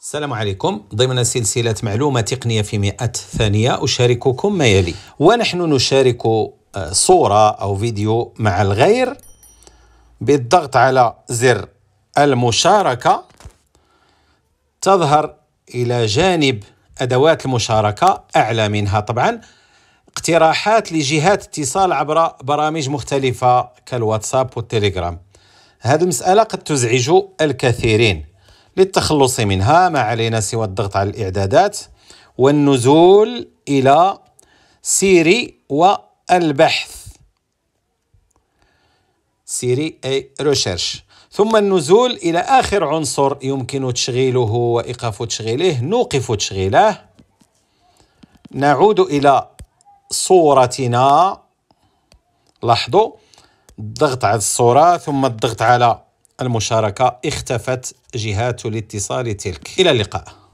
السلام عليكم ضمن سلسلة معلومة تقنية في مئة ثانية أشارككم ما يلي ونحن نشارك آه، صورة أو فيديو مع الغير بالضغط على زر المشاركة تظهر إلى جانب أدوات المشاركة أعلى منها طبعا اقتراحات لجهات اتصال عبر برامج مختلفة كالواتساب والتليجرام هذه المسألة قد تزعج الكثيرين للتخلص منها ما علينا سوى الضغط على الإعدادات والنزول إلى سيري والبحث سيري أي ريشيرش ثم النزول إلى آخر عنصر يمكن تشغيله وإيقاف تشغيله نوقف تشغيله نعود إلى صورتنا لاحظوا الضغط على الصورة ثم الضغط على المشاركة اختفت جهات الاتصال تلك إلى اللقاء